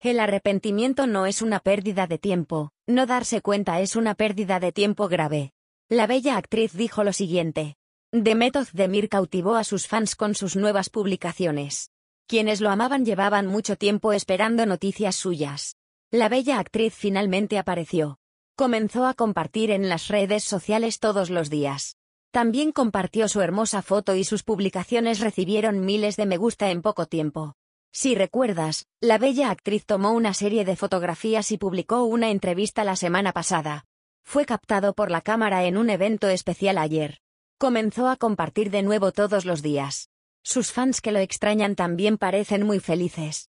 El arrepentimiento no es una pérdida de tiempo, no darse cuenta es una pérdida de tiempo grave. La bella actriz dijo lo siguiente. The Method cautivó a sus fans con sus nuevas publicaciones. Quienes lo amaban llevaban mucho tiempo esperando noticias suyas. La bella actriz finalmente apareció. Comenzó a compartir en las redes sociales todos los días. También compartió su hermosa foto y sus publicaciones recibieron miles de me gusta en poco tiempo. Si recuerdas, la bella actriz tomó una serie de fotografías y publicó una entrevista la semana pasada. Fue captado por la cámara en un evento especial ayer. Comenzó a compartir de nuevo todos los días. Sus fans que lo extrañan también parecen muy felices.